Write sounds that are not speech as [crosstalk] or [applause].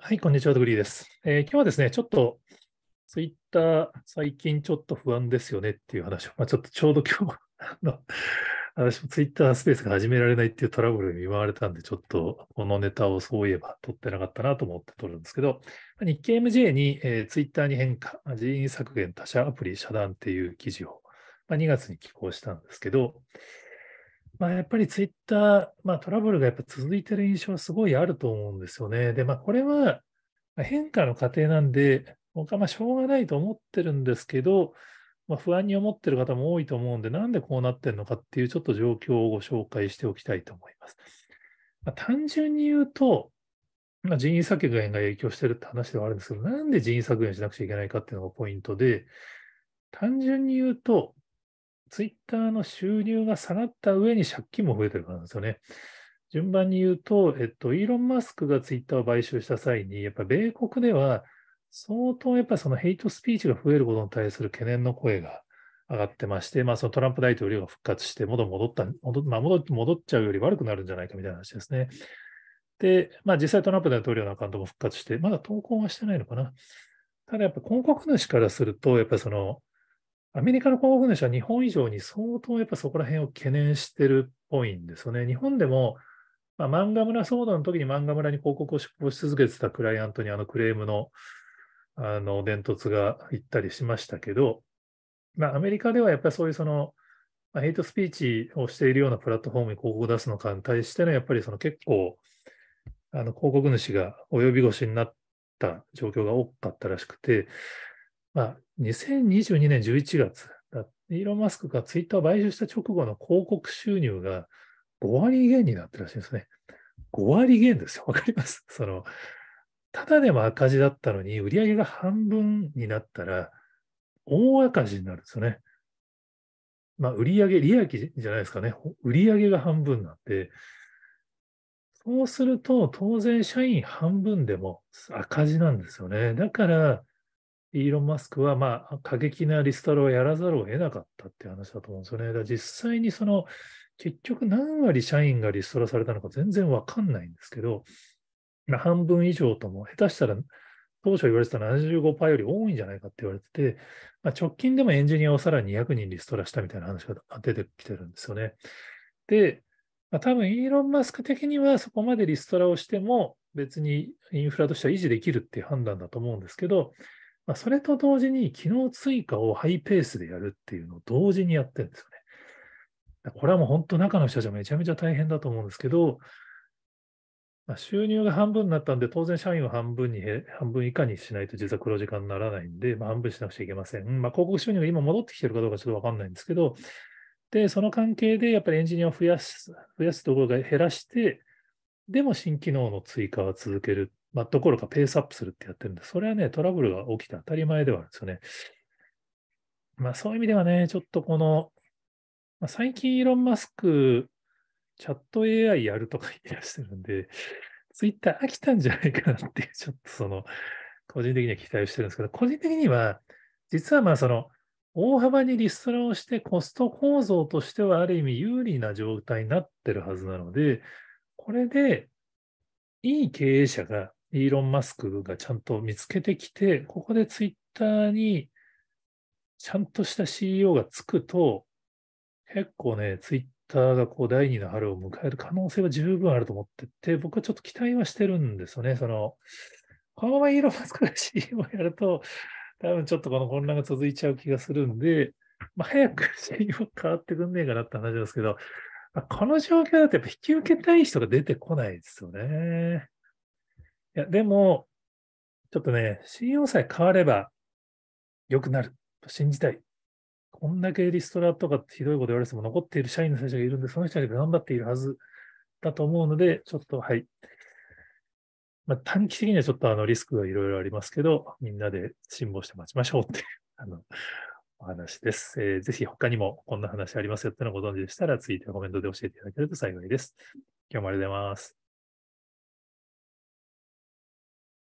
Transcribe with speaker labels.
Speaker 1: はい、こんにちは、ドグリーです。えー、今日はですね、ちょっとツイッター、最近ちょっと不安ですよねっていう話を、まあ、ちょっとちょうど今日 [laughs] の私もツイッタースペースが始められないっていうトラブルに見舞われたんで、ちょっとこのネタをそういえば撮ってなかったなと思って撮るんですけど、日経 MJ に、えー、ツイッターに変化、人員削減他社アプリ遮断っていう記事を、まあ、2月に寄稿したんですけど、まあ、やっぱりツイッター、まあ、トラブルがやっぱ続いてる印象はすごいあると思うんですよね。で、まあ、これは変化の過程なんで、僕はまあしょうがないと思ってるんですけど、まあ、不安に思ってる方も多いと思うんで、なんでこうなってるのかっていうちょっと状況をご紹介しておきたいと思います。まあ、単純に言うと、まあ、人員削減が影響してるって話ではあるんですけど、なんで人員削減しなくちゃいけないかっていうのがポイントで、単純に言うと、ツイッターの収入が下がった上に借金も増えてるからなんですよね。順番に言うと、えっと、イーロン・マスクがツイッターを買収した際に、やっぱ米国では相当やっぱそのヘイトスピーチが増えることに対する懸念の声が上がってまして、まあ、そのトランプ大統領が復活して、戻戻った戻,、まあ戻、戻っちゃうより悪くなるんじゃないかみたいな話ですね。で、まあ、実際トランプ大統領のアカウントも復活して、まだ投稿はしてないのかな。ただやっぱ広告主からすると、やっぱそのアメリカの広告主社は日本以上に相当やっぱそこら辺を懸念してるっぽいんですよね。日本でも、まあ、漫画村騒動の時に漫画村に広告を出稿し続けてたクライアントにあのクレームのあの伝突が行ったりしましたけど、まあ、アメリカではやっぱりそういうその、まあ、ヘイトスピーチをしているようなプラットフォームに広告を出すのかに対しての、ね、やっぱりその結構、あの広告主が及び腰になった状況が多かったらしくて、まあ、2022年11月、イーロン・マスクがツイッターを買収した直後の広告収入が5割減になってるらしいですね。5割減ですよ。わかりますその、ただでも赤字だったのに、売り上げが半分になったら、大赤字になるんですよね。まあ、売上利益じゃないですかね。売上が半分なんで、そうすると、当然社員半分でも赤字なんですよね。だから、イーロン・マスクは、まあ、過激なリストラをやらざるを得なかったって話だと思うんですよね。だ実際にその、結局何割社員がリストラされたのか全然わかんないんですけど、まあ、半分以上とも、下手したら当初言われてた75%より多いんじゃないかって言われてて、まあ、直近でもエンジニアをさらに200人リストラしたみたいな話が出てきてるんですよね。で、まあ、多分イーロン・マスク的にはそこまでリストラをしても別にインフラとしては維持できるっていう判断だと思うんですけど、まあ、それと同時に機能追加をハイペースでやるっていうのを同時にやってるんですよね。これはもう本当中の人じゃめちゃめちゃ大変だと思うんですけど、まあ、収入が半分になったんで、当然社員を半分に、半分以下にしないと実は黒字化にならないんで、まあ、半分しなくちゃいけません。まあ、広告収入が今戻ってきてるかどうかちょっとわかんないんですけど、で、その関係でやっぱりエンジニアを増やす、増やすところが減らして、でも新機能の追加は続けるまあ、どころかペースアップするってやってるんで、それはね、トラブルが起きて当たり前ではあるんですよね。まあ、そういう意味ではね、ちょっとこの、まあ、最近イーロン・マスク、チャット AI やるとか言い出してるんで、ツイッター飽きたんじゃないかなっていう、[laughs] ちょっとその、個人的には期待をしてるんですけど、個人的には、実はまあその、大幅にリストラをしてコスト構造としてはある意味有利な状態になってるはずなので、これでいい経営者がイーロン・マスクがちゃんと見つけてきて、ここでツイッターにちゃんとした CEO がつくと、結構ね、ツイッターがこう第二の春を迎える可能性は十分あると思ってて、僕はちょっと期待はしてるんですよね。その、このままイーロン・マスクが CEO をやると、多分ちょっとこの混乱が続いちゃう気がするんで、まあ、早く CEO [laughs] 変わってくんねえかなって話ですけど、まあ、この状況だとやっぱ引き受けたい人が出てこないですよね。いや、でも、ちょっとね、信用さえ変われば良くなると信じたい。こんだけリストラとかひどいこと言われても残っている社員の選手がいるんで、その人たちが頑張っているはずだと思うので、ちょっとはい。まあ、短期的にはちょっとあのリスクがいろいろありますけど、みんなで辛抱して待ちましょうっていう [laughs] あのお話です、えー。ぜひ他にもこんな話ありますよってのご存知でしたら、ツイートやコメントで教えていただけると幸いです。今日もありがとうございます。